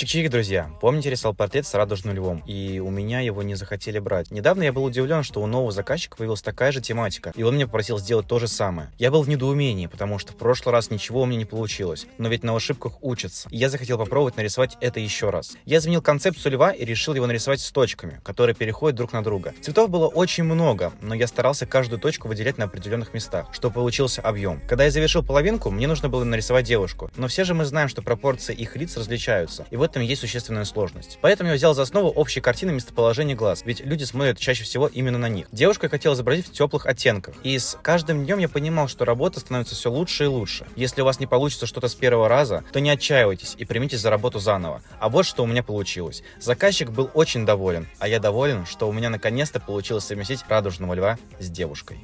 Чик-чик, друзья. Помните, рисовал портрет с радужным львом, и у меня его не захотели брать. Недавно я был удивлен, что у нового заказчика появилась такая же тематика, и он меня попросил сделать то же самое. Я был в недоумении, потому что в прошлый раз ничего у меня не получилось, но ведь на ошибках учатся. И я захотел попробовать нарисовать это еще раз. Я изменил концепцию льва и решил его нарисовать с точками, которые переходят друг на друга. Цветов было очень много, но я старался каждую точку выделять на определенных местах, что получился объем. Когда я завершил половинку, мне нужно было нарисовать девушку, но все же мы знаем, что пропорции их лиц различаются. И вот этом есть существенная сложность. Поэтому я взял за основу общие картины местоположения глаз, ведь люди смотрят чаще всего именно на них. Девушка я хотел изобразить в теплых оттенках. И с каждым днем я понимал, что работа становится все лучше и лучше. Если у вас не получится что-то с первого раза, то не отчаивайтесь и примитесь за работу заново. А вот что у меня получилось. Заказчик был очень доволен, а я доволен, что у меня наконец-то получилось совместить радужного льва с девушкой.